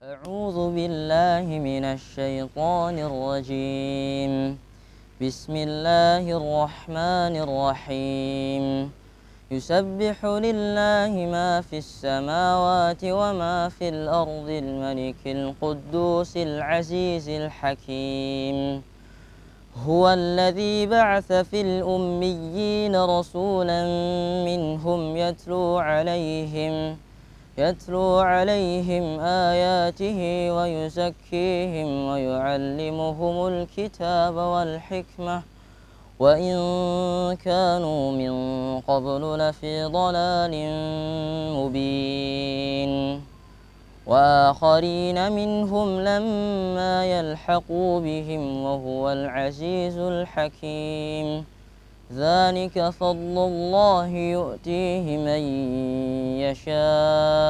أعوذ بالله من الشيطان الرجيم بسم الله الرحمن الرحيم يسبح لله ما في السماوات وما في الأرض الملك القدوس العزيز الحكيم هو الذي بعث في الأميين رسولا منهم يتلو عليهم يتلو عليهم آياته ويزكيهم ويعلمهم الكتاب والحكمة وإن كانوا من قبل لفي ضلال مبين وآخرين منهم لما يلحقوا بهم وهو العزيز الحكيم ذلك فضل الله يؤتيه من يشاء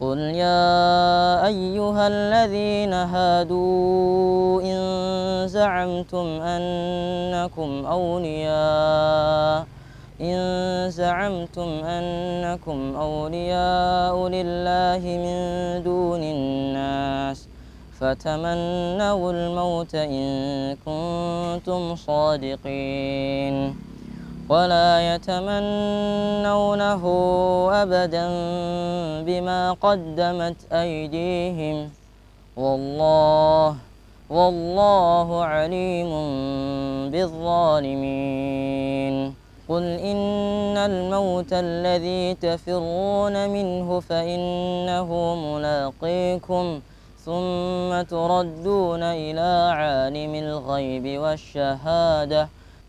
قل يا أيها الذين هادوا إن زعمتم أنكم أولياء إن زعمتم أنكم أولياء لله من دون الناس فتمنوا الموت إن كنتم صادقين ولا يتمنونه أبدا بما قدمت أيديهم والله والله عليم بالظالمين قل إن الموت الذي تفرون منه فإنه ملاقيكم ثم تردون إلى عالم الغيب والشهادة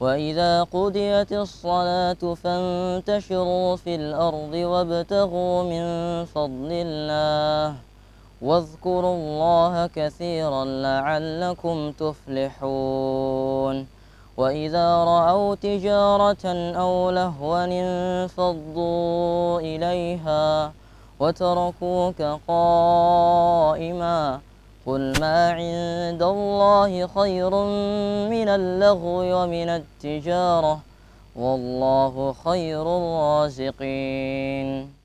وإذا قضيت الصلاة فانتشروا في الأرض وابتغوا من فضل الله واذكروا الله كثيرا لعلكم تفلحون وإذا رأوا تجارة أو لهوا انفضوا إليها وتركوك قائماً قل ما عند الله خير من اللغو ومن التجارة والله خير الرازقين